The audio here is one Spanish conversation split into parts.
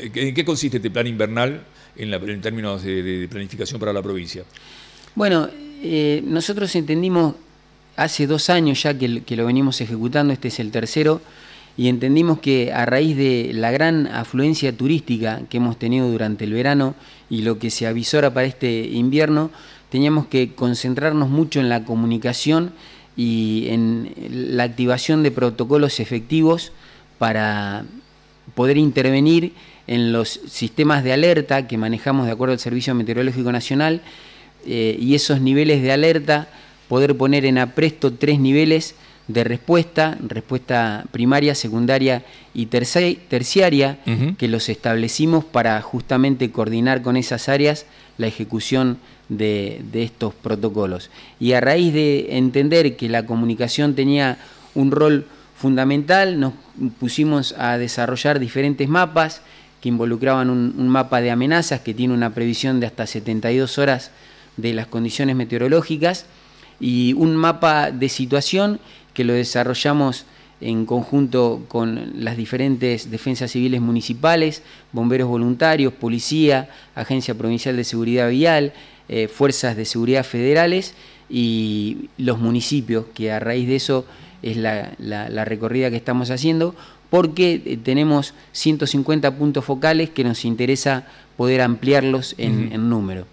¿En qué consiste este plan invernal en, términos de, planificación para la provincia? Bueno, eh, nosotros entendimos hace dos años ya que, que, lo venimos ejecutando, este es el tercero, y entendimos que a raíz de la gran afluencia turística que hemos tenido durante el verano y lo que se avisora para este invierno, teníamos que concentrarnos mucho en la comunicación y en la activación de protocolos efectivos para poder intervenir en los sistemas de alerta que manejamos de acuerdo al Servicio Meteorológico Nacional eh, y esos niveles de alerta, poder poner en apresto tres niveles de respuesta, respuesta primaria, secundaria y terciaria, que los establecimos para justamente coordinar con esas áreas la ejecución de, de estos protocolos. Y a raíz de entender que la comunicación tenía un rol fundamental. Nos pusimos a desarrollar diferentes mapas que involucraban un, mapa de amenazas que tiene una previsión de hasta 72 horas de las condiciones meteorológicas y un mapa de situación que lo desarrollamos en conjunto con las diferentes defensas civiles municipales, bomberos voluntarios, policía, Agencia Provincial de Seguridad Vial, eh, fuerzas de seguridad federales y los municipios que a raíz de eso es la, recorrida que estamos haciendo, porque eh, tenemos 150 puntos focales que nos interesa poder ampliarlos en, número.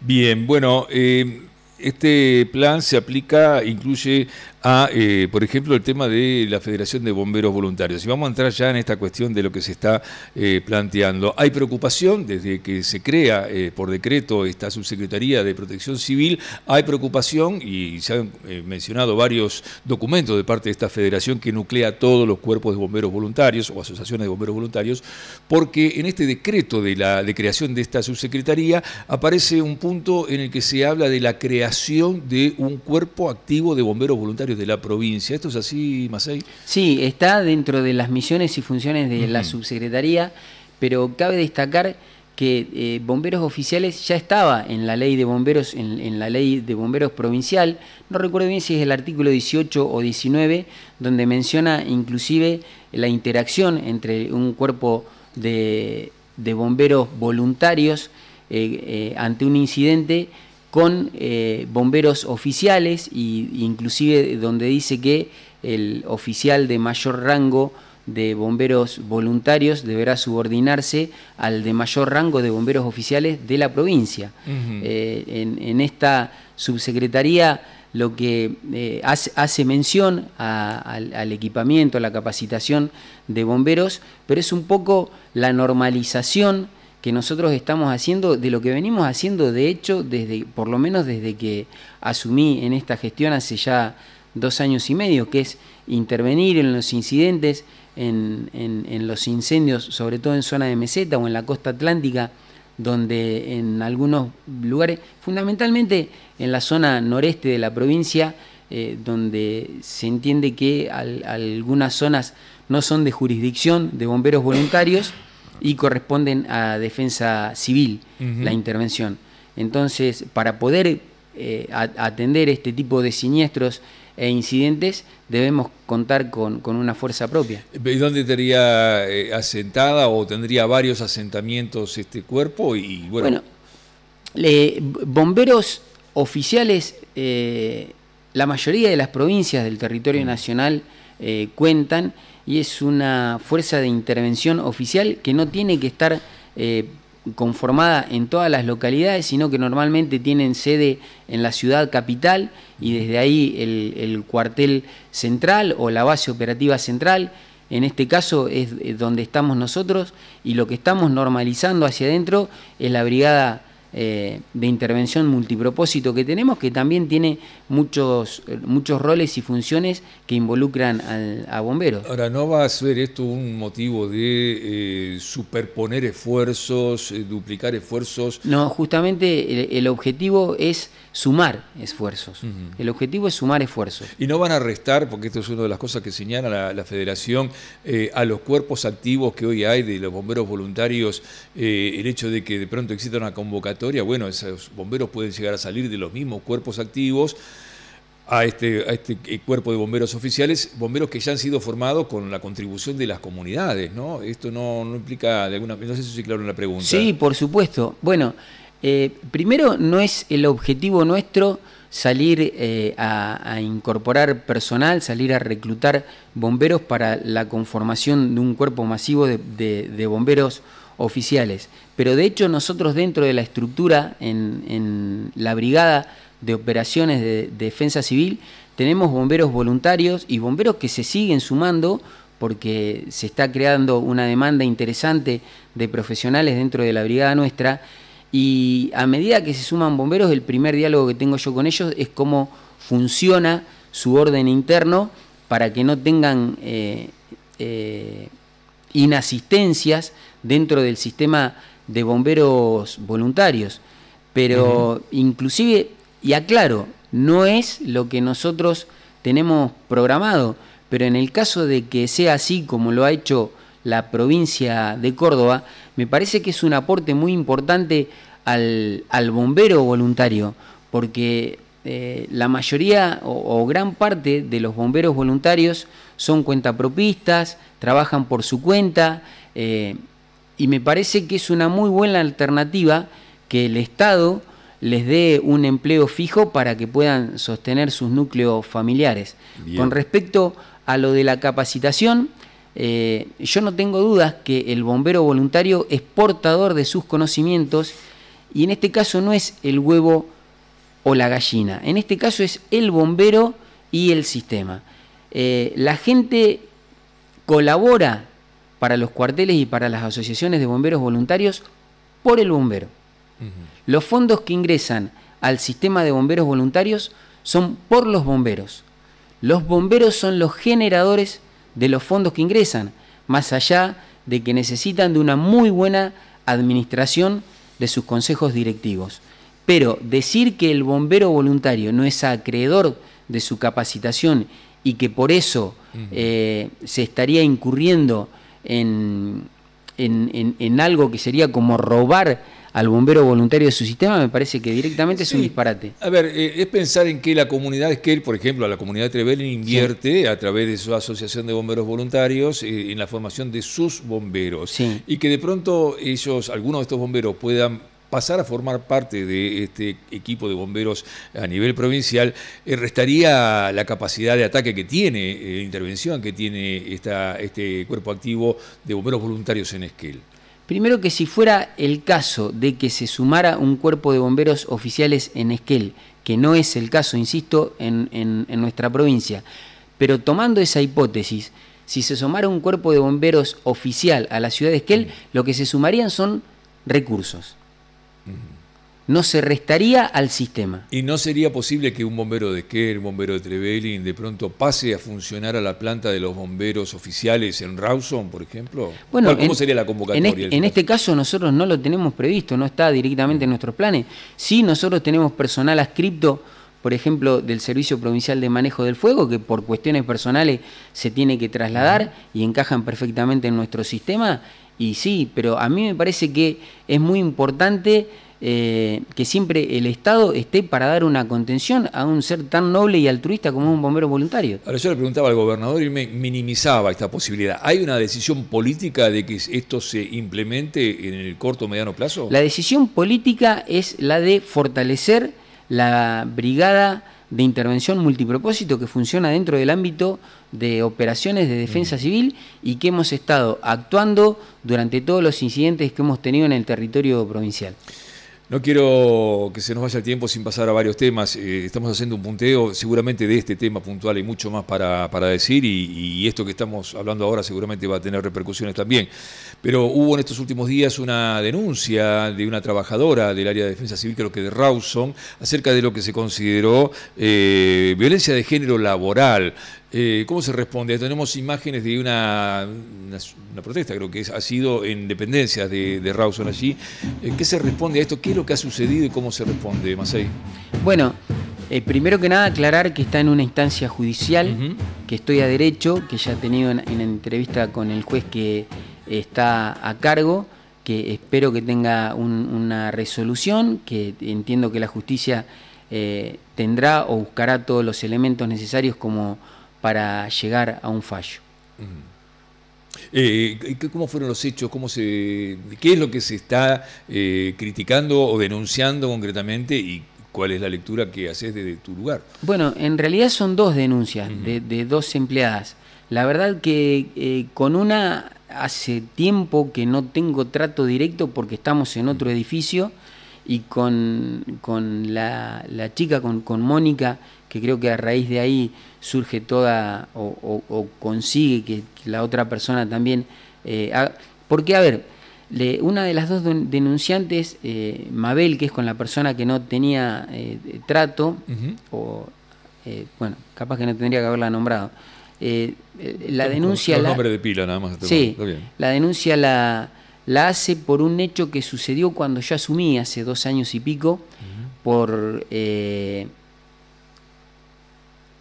Bien, bueno, eh, este plan se aplica, incluye a, eh, por ejemplo, el tema de la Federación de Bomberos Voluntarios. Y vamos a entrar ya en esta cuestión de lo que se está eh, planteando. Hay preocupación desde que se crea eh, por decreto esta Subsecretaría de Protección Civil, hay preocupación y se han mencionado varios documentos de parte de esta federación que nuclea todos los cuerpos de bomberos voluntarios o asociaciones de bomberos voluntarios, porque en este decreto de la de creación de esta subsecretaría aparece un punto en el que se habla de la creación de un cuerpo activo de bomberos voluntarios de la provincia. ¿Esto es así, Macei? Sí, está dentro de las misiones y funciones de la subsecretaría, pero cabe destacar que eh, bomberos oficiales ya estaba en la ley de bomberos, en, la ley de bomberos provincial, no recuerdo bien si es el artículo 18 o 19, donde menciona inclusive la interacción entre un cuerpo de, de bomberos voluntarios eh, eh, ante un incidente con eh, bomberos oficiales e inclusive donde dice que el oficial de mayor rango de bomberos voluntarios deberá subordinarse al de mayor rango de bomberos oficiales de la provincia. Eh, en, esta subsecretaría lo que eh, hace, hace, mención al, al, equipamiento, a la capacitación de bomberos, pero es un poco la normalización que nosotros estamos haciendo, de lo que venimos haciendo de hecho, desde, por lo menos desde que asumí en esta gestión hace ya dos años y medio, que es intervenir en los incidentes, en, los incendios, sobre todo en zona de meseta o en la costa atlántica, donde en algunos lugares, fundamentalmente en la zona noreste de la provincia, eh, donde se entiende que algunas zonas no son de jurisdicción de bomberos voluntarios, y corresponden a defensa civil la intervención. Entonces, para poder eh, atender este tipo de siniestros e incidentes, debemos contar con, una fuerza propia. ¿Y dónde estaría eh, asentada o tendría varios asentamientos este cuerpo? Y, bueno, bomberos oficiales, eh, la mayoría de las provincias del territorio nacional cuentan y es una fuerza de intervención oficial que no tiene que estar eh, conformada en todas las localidades, sino que normalmente tienen sede en la ciudad capital y desde ahí el, el cuartel central o la base operativa central. En este caso es eh, donde estamos nosotros y lo que estamos normalizando hacia adentro es la brigada eh, de intervención multipropósito que tenemos, que también tiene muchos, eh, muchos roles y funciones que involucran a bomberos. Ahora, ¿no va a ser esto un motivo de eh, superponer esfuerzos, duplicar esfuerzos? No, justamente el, objetivo es sumar esfuerzos. El objetivo es sumar esfuerzos. Y no van a restar, porque esto es una de las cosas que señala la, la Federación, a los cuerpos activos que hoy hay de los bomberos voluntarios, el hecho de que de pronto exista una convocatoria bueno, esos bomberos pueden llegar a salir de los mismos cuerpos activos a este, este eh, cuerpo de bomberos oficiales, bomberos que ya han sido formados con la contribución de las comunidades, ¿no? Esto no, implica de alguna... No sé si claro en la pregunta. Sí, por supuesto. Bueno, eh, primero no es el objetivo nuestro salir eh, a, incorporar personal, salir a reclutar bomberos para la conformación de un cuerpo masivo de, de bomberos oficiales. Pero de hecho nosotros dentro de la estructura, en, la brigada de operaciones de, defensa civil, tenemos bomberos voluntarios y bomberos que se siguen sumando porque se está creando una demanda interesante de profesionales dentro de la brigada nuestra y a medida que se suman bomberos, el primer diálogo que tengo yo con ellos es cómo funciona su orden interno para que no tengan eh, eh, inasistencias dentro del sistema de bomberos voluntarios. Pero inclusive, y aclaro, no es lo que nosotros tenemos programado, pero en el caso de que sea así como lo ha hecho la provincia de Córdoba, me parece que es un aporte muy importante al, bombero voluntario, porque eh, la mayoría o, gran parte de los bomberos voluntarios son cuentapropistas, trabajan por su cuenta, eh, y me parece que es una muy buena alternativa que el Estado les dé un empleo fijo para que puedan sostener sus núcleos familiares. Con respecto a lo de la capacitación, eh, yo no tengo dudas que el bombero voluntario es portador de sus conocimientos y en este caso no es el huevo o la gallina, en este caso es el bombero y el sistema. Eh, la gente colabora para los cuarteles y para las asociaciones de bomberos voluntarios por el bombero. Los fondos que ingresan al sistema de bomberos voluntarios son por los bomberos. Los bomberos son los generadores de los fondos que ingresan, más allá de que necesitan de una muy buena administración de sus consejos directivos. Pero decir que el bombero voluntario no es acreedor de su capacitación y que por eso eh, se estaría incurriendo en, en, en, en algo que sería como robar al bombero voluntario de su sistema, me parece que directamente es un disparate. A ver, eh, es pensar en que la comunidad es que por ejemplo, a la comunidad de Trevelin invierte a través de su asociación de bomberos voluntarios eh, en la formación de sus bomberos. Y que de pronto ellos, algunos de estos bomberos puedan pasar a formar parte de este equipo de bomberos a nivel provincial, eh, restaría la capacidad de ataque que tiene, de eh, intervención que tiene este cuerpo activo de bomberos voluntarios en Esquel. Primero que si fuera el caso de que se sumara un cuerpo de bomberos oficiales en Esquel, que no es el caso, insisto, en, nuestra provincia, pero tomando esa hipótesis, si se sumara un cuerpo de bomberos oficial a la ciudad de Esquel, lo que se sumarían son recursos. No se restaría al sistema. ¿Y no sería posible que un bombero de que un bombero de Trevelin, de pronto pase a funcionar a la planta de los bomberos oficiales en Rawson, por ejemplo? Bueno, ¿Cómo sería la convocatoria? En, este, caso nosotros no lo tenemos previsto, no está directamente en nuestros planes. Si nosotros tenemos personal adscripto, por ejemplo, del Servicio Provincial de Manejo del Fuego, que por cuestiones personales se tiene que trasladar y encajan perfectamente en nuestro sistema, y sí, pero a mí me parece que es muy importante eh, que siempre el Estado esté para dar una contención a un ser tan noble y altruista como un bombero voluntario. Ahora yo le preguntaba al gobernador y me minimizaba esta posibilidad. ¿Hay una decisión política de que esto se implemente en el corto o mediano plazo? La decisión política es la de fortalecer la brigada de intervención multipropósito que funciona dentro del ámbito de operaciones de defensa mm. civil y que hemos estado actuando durante todos los incidentes que hemos tenido en el territorio provincial. No quiero que se nos vaya el tiempo sin pasar a varios temas. Eh, estamos haciendo un punteo, seguramente de este tema puntual hay mucho más para, decir y, esto que estamos hablando ahora seguramente va a tener repercusiones también. Pero hubo en estos últimos días una denuncia de una trabajadora del área de defensa civil, creo que de Rawson, acerca de lo que se consideró eh, violencia de género laboral. Eh, ¿Cómo se responde? Tenemos imágenes de una, protesta, creo que ha sido en dependencias de, Rawson allí. Eh, ¿Qué se responde a esto? ¿Qué es lo que ha sucedido y cómo se responde, Masay? Bueno, eh, primero que nada aclarar que está en una instancia judicial, que estoy a derecho, que ya he tenido en, entrevista con el juez que está a cargo, que espero que tenga una resolución, que entiendo que la justicia tendrá o buscará todos los elementos necesarios como para llegar a un fallo. Mm. Eh, ¿Cómo fueron los hechos? ¿Cómo ¿Qué es lo que se está eh, criticando o denunciando concretamente y cuál es la lectura que haces desde tu lugar? Bueno, en realidad son dos denuncias de, dos empleadas. La verdad que eh, con una hace tiempo que no tengo trato directo porque estamos en otro edificio y con, la, la, chica, con, con Mónica, que creo que a raíz de ahí surge toda o, consigue que, la otra persona también... Eh, porque, a ver, le, una de las dos denunciantes, eh, Mabel, que es con la persona que no tenía eh, trato, bueno, capaz que no tendría que haberla nombrado, la denuncia... Con, nombre de pila nada más. Sí, la denuncia la la hace por un hecho que sucedió cuando yo asumí hace dos años y pico, por eh,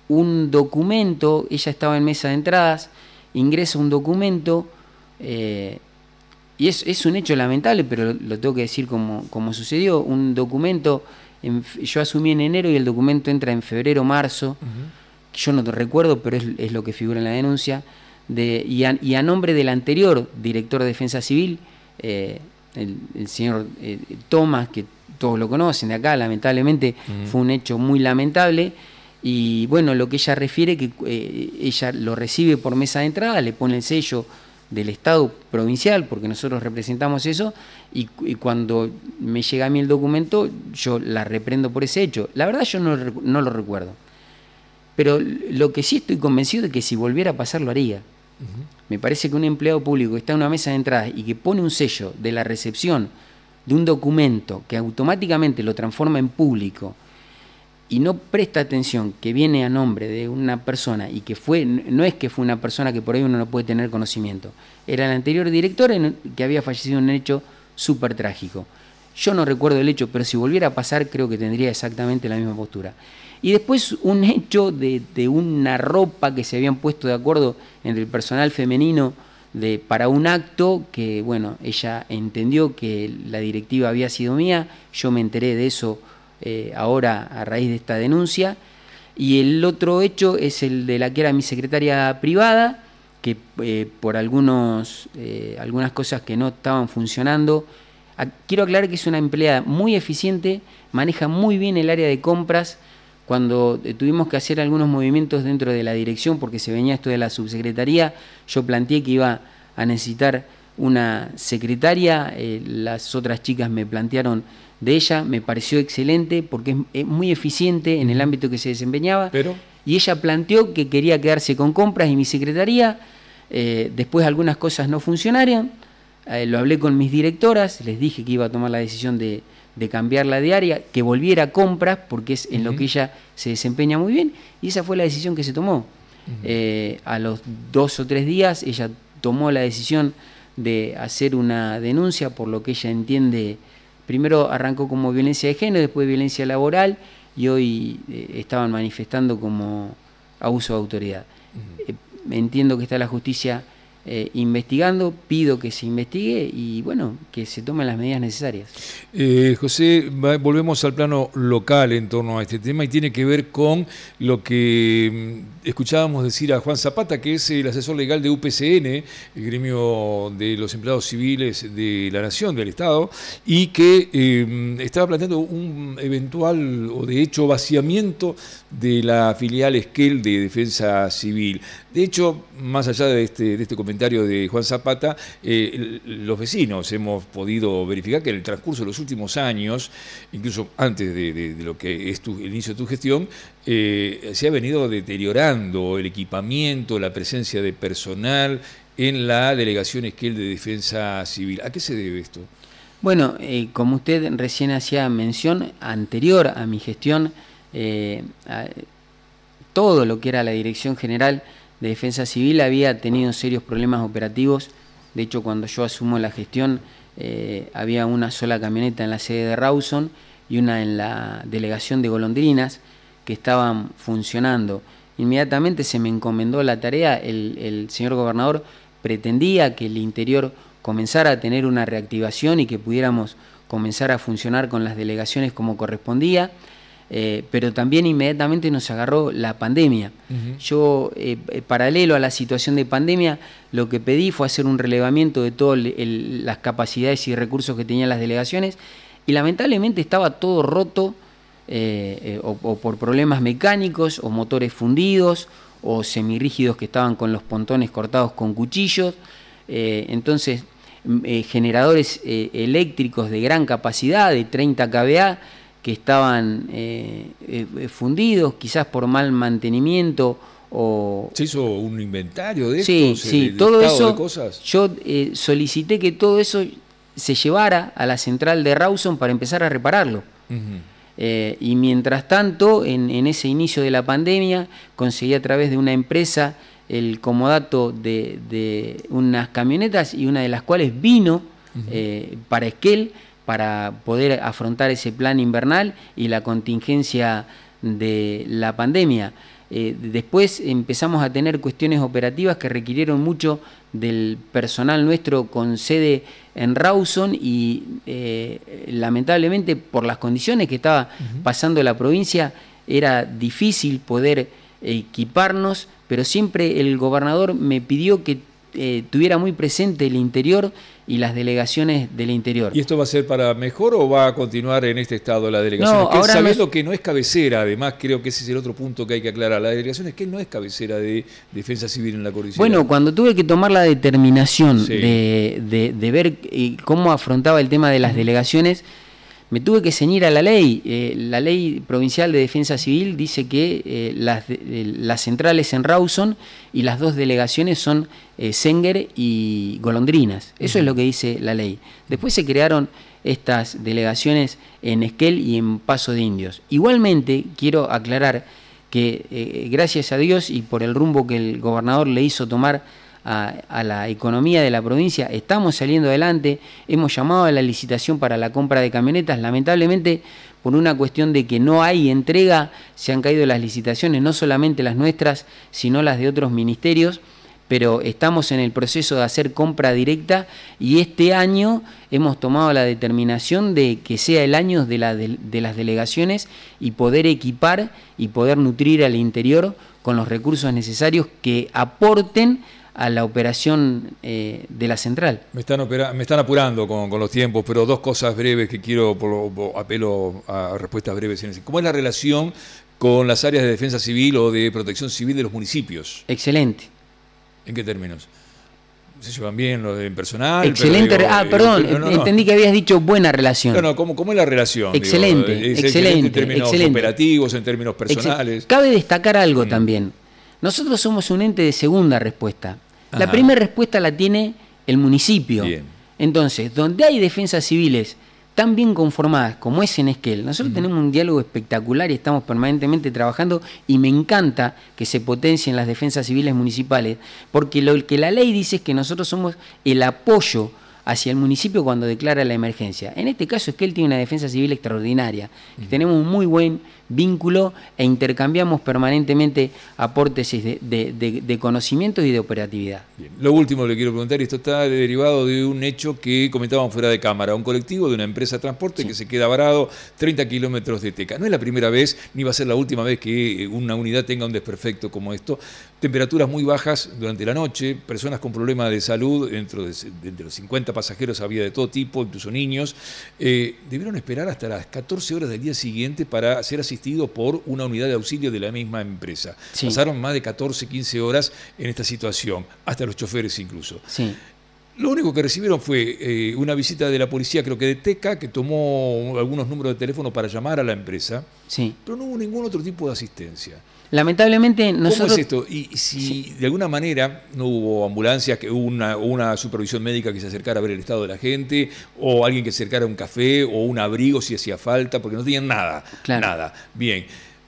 un documento, ella estaba en mesa de entradas, ingresa un documento, eh, y es, un hecho lamentable, pero lo, tengo que decir como, sucedió, un documento, yo asumí en enero y el documento entra en febrero, marzo, yo no te recuerdo, pero es, lo que figura en la denuncia, de, y a nombre del anterior director de Defensa Civil, eh, el, señor eh, Tomás, que todos lo conocen de acá, lamentablemente fue un hecho muy lamentable. Y bueno, lo que ella refiere, que eh, ella lo recibe por mesa de entrada, le pone el sello del Estado provincial, porque nosotros representamos eso, y, cuando me llega a mí el documento, yo la reprendo por ese hecho. La verdad yo no, no lo recuerdo. Pero lo que sí estoy convencido es que si volviera a pasar lo haría. Me parece que un empleado público que está en una mesa de entradas y que pone un sello de la recepción de un documento que automáticamente lo transforma en público y no presta atención que viene a nombre de una persona y que fue, no es que fue una persona que por ahí uno no puede tener conocimiento, era el anterior director en, que había fallecido en un hecho súper trágico. Yo no recuerdo el hecho, pero si volviera a pasar creo que tendría exactamente la misma postura. Y después un hecho de, una ropa que se habían puesto de acuerdo entre el personal femenino de, para un acto que, bueno, ella entendió que la directiva había sido mía, yo me enteré de eso eh, ahora a raíz de esta denuncia. Y el otro hecho es el de la que era mi secretaria privada, que eh, por algunos, eh, algunas cosas que no estaban funcionando, Quiero aclarar que es una empleada muy eficiente, maneja muy bien el área de compras. Cuando eh, tuvimos que hacer algunos movimientos dentro de la dirección, porque se venía esto de la subsecretaría, yo planteé que iba a necesitar una secretaria, eh, las otras chicas me plantearon de ella, me pareció excelente porque es, muy eficiente en el ámbito que se desempeñaba. Pero... Y ella planteó que quería quedarse con compras y mi secretaría, eh, después algunas cosas no funcionaron eh, lo hablé con mis directoras, les dije que iba a tomar la decisión de, cambiar la diaria, que volviera a compras, porque es en lo que ella se desempeña muy bien, y esa fue la decisión que se tomó. Eh, a los dos o tres días ella tomó la decisión de hacer una denuncia por lo que ella entiende, primero arrancó como violencia de género, después violencia laboral, y hoy eh, estaban manifestando como abuso de autoridad. Entiendo que está la justicia eh, investigando, pido que se investigue y bueno, que se tomen las medidas necesarias. Eh, José, volvemos al plano local en torno a este tema y tiene que ver con lo que mm, escuchábamos decir a Juan Zapata, que es el asesor legal de UPCN, el gremio de los empleados civiles de la Nación, del Estado, y que em, estaba planteando un eventual o de hecho vaciamiento de la filial Esquel de Defensa Civil. De hecho, más allá de este, de este comentario, de Juan Zapata, eh, los vecinos hemos podido verificar que en el transcurso de los últimos años, incluso antes de, lo que es tu, el inicio de tu gestión, eh, se ha venido deteriorando el equipamiento, la presencia de personal en la delegación Esquel de Defensa Civil. ¿A qué se debe esto? Bueno, eh, como usted recién hacía mención, anterior a mi gestión, todo lo que era la Dirección General de Defensa Civil había tenido serios problemas operativos. De hecho, cuando yo asumo la gestión, eh, había una sola camioneta en la sede de Rawson y una en la delegación de Golondrinas que estaban funcionando. Inmediatamente se me encomendó la tarea, el señor gobernador pretendía que el interior comenzara a tener una reactivación y que pudiéramos comenzar a funcionar con las delegaciones como correspondía. Eh, pero también inmediatamente nos agarró la pandemia. Yo, eh, eh, paralelo a la situación de pandemia, lo que pedí fue hacer un relevamiento de todas las capacidades y recursos que tenían las delegaciones y lamentablemente estaba todo roto o, o, por problemas mecánicos o motores fundidos o semirrígidos que estaban con los pontones cortados con cuchillos. entonces, generadores eléctricos de gran capacidad, de 30 kVA, que estaban eh, eh, fundidos, quizás por mal mantenimiento o... Se hizo un inventario de esto, sí, el todo eso, cosas. Yo eh, solicité que todo eso se llevara a la central de Rawson para empezar a repararlo. y mientras tanto, en, ese inicio de la pandemia, conseguí a través de una empresa el comodato de, unas camionetas y una de las cuales vino para Esquel para poder afrontar ese plan invernal y la contingencia de la pandemia. Eh, después empezamos a tener cuestiones operativas que requirieron mucho del personal nuestro con sede en Rawson y eh, lamentablemente por las condiciones que estaba pasando la provincia era difícil poder equiparnos, pero siempre el gobernador me pidió que eh, tuviera muy presente el interior y las delegaciones del interior. ¿Y esto va a ser para mejor o va a continuar en este estado la delegación? No, ahora sabiendo que no es cabecera, además creo que ese es el otro punto que hay que aclarar. La delegación es que no es cabecera de defensa civil en la corrupción. Bueno, cuando tuve que tomar la determinación de, de, de ver eh, cómo afrontaba el tema de las delegaciones, me tuve que ceñir a la ley. Eh, la ley provincial de defensa civil dice que eh, eh, las, centrales en Rawson y las dos delegaciones son Senger y Golondrinas. Eso es lo que dice la ley. Después se crearon estas delegaciones en Esquel y en Paso de Indios. Igualmente, quiero aclarar que gracias a Dios y por el rumbo que el gobernador le hizo tomar a, la economía de la provincia, estamos saliendo adelante, hemos llamado a la licitación para la compra de camionetas, lamentablemente por una cuestión de que no hay entrega, se han caído las licitaciones, no solamente las nuestras, sino las de otros ministerios, pero estamos en el proceso de hacer compra directa y este año hemos tomado la determinación de que sea el año de las delegaciones y poder equipar y poder nutrir al interior con los recursos necesarios que aporten a la operación eh, de la central. Me están, apurando con, los tiempos, pero dos cosas breves que quiero, por, apelo a respuestas breves. ¿Cómo es la relación con las áreas de defensa civil o de protección civil de los municipios? Excelente. ¿En qué términos? se llevan bien los de personal. Excelente. ah, eh, perdón, entendí que habías dicho buena relación. No, no, ¿cómo, es la relación? Excelente, eh, excelente, En términos operativos, en términos personales. Cabe destacar algo mm. también. Nosotros somos un ente de segunda respuesta. La primera respuesta la tiene el municipio. Entonces, donde hay defensas civiles tan bien conformadas como es en Esquel, nosotros tenemos un diálogo espectacular y estamos permanentemente trabajando y me encanta que se potencien las defensas civiles municipales, porque lo que la ley dice es que nosotros somos el apoyo hacia el municipio cuando declara la emergencia. En este caso es que él tiene una defensa civil extraordinaria. Tenemos un muy buen vínculo e intercambiamos permanentemente aportes de, conocimientos y de operatividad. Lo último que le quiero preguntar, esto está derivado de un hecho que comentábamos fuera de cámara, un colectivo de una empresa de transporte que se queda varado 30 kilómetros de Teca. No es la primera vez, ni va a ser la última vez que una unidad tenga un desperfecto como esto. Temperaturas muy bajas durante la noche, personas con problemas de salud, dentro de, los 50 pasajeros había de todo tipo, incluso niños, eh, debieron esperar hasta las 14 horas del día siguiente para ser asistidos por una unidad de auxilio de la misma empresa. Pasaron más de 14, 15 horas en esta situación, hasta los choferes incluso. Lo único que recibieron fue eh, una visita de la policía, creo que de Teca, que tomó algunos números de teléfono para llamar a la empresa, pero no hubo ningún otro tipo de asistencia. Lamentablemente nosotros... ¿Cómo es esto? Y si de alguna manera no hubo ambulancias, que hubo una, una, supervisión médica que se acercara a ver el estado de la gente, o alguien que se acercara un café, o un abrigo si hacía falta, porque no tenían nada, nada. Bien.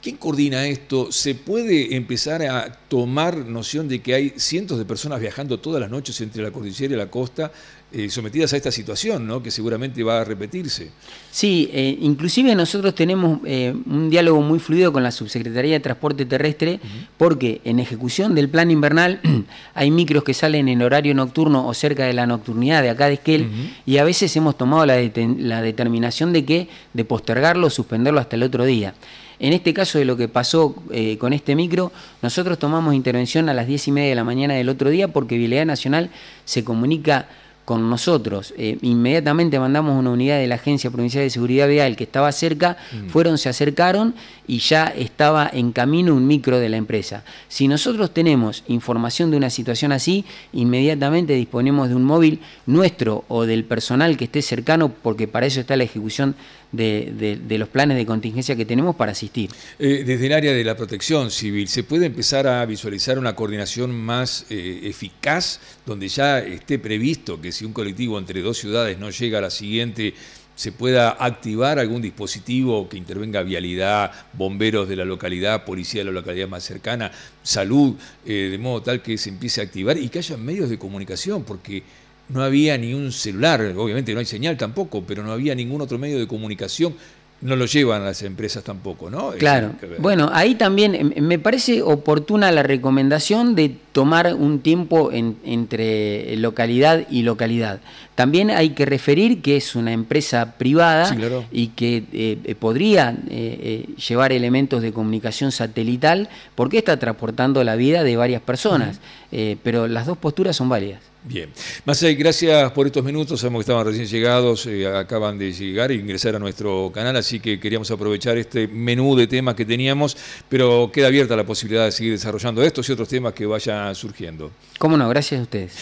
¿Quién coordina esto? ¿Se puede empezar a tomar noción de que hay cientos de personas viajando todas las noches entre la cordillera y la costa eh, sometidas a esta situación, que seguramente va a repetirse? Sí, eh, inclusive nosotros tenemos eh, un diálogo muy fluido con la Subsecretaría de Transporte Terrestre porque en ejecución del plan invernal hay micros que salen en horario nocturno o cerca de la nocturnidad de acá de Esquel y a veces hemos tomado la, la determinación de que de postergarlo, suspenderlo hasta el otro día. En este caso de lo que pasó eh, con este micro, nosotros tomamos intervención a las 10 y media de la mañana del otro día porque Vialidad Nacional se comunica con nosotros. Eh, inmediatamente mandamos una unidad de la Agencia Provincial de Seguridad Vial que estaba cerca, mm. fueron, se acercaron y ya estaba en camino un micro de la empresa. Si nosotros tenemos información de una situación así, inmediatamente disponemos de un móvil nuestro o del personal que esté cercano, porque para eso está la ejecución de, los planes de contingencia que tenemos para asistir. Eh, desde el área de la protección civil, ¿se puede empezar a visualizar una coordinación más eh, eficaz donde ya esté previsto que si un colectivo entre dos ciudades no llega a la siguiente se pueda activar algún dispositivo que intervenga vialidad, bomberos de la localidad, policía de la localidad más cercana, salud, eh, de modo tal que se empiece a activar y que haya medios de comunicación, porque no había ni un celular, obviamente no hay señal tampoco, pero no había ningún otro medio de comunicación. No lo llevan las empresas tampoco, ¿no? Claro. Bueno, ahí también em, em, me parece oportuna la recomendación de tomar un tiempo entre localidad y localidad. También hay que referir que es una empresa privada y que eh, podría eh, eh, llevar elementos de comunicación satelital porque está transportando la vida de varias personas, pero las dos posturas son válidas. Bien. Masay, gracias por estos minutos. Sabemos que estaban recién llegados, eh, acaban de llegar e ingresar a nuestro canal, así que queríamos aprovechar este menú de temas que teníamos, pero queda abierta la posibilidad de seguir desarrollando estos y otros temas que vayan surgiendo. Cómo no, gracias a ustedes.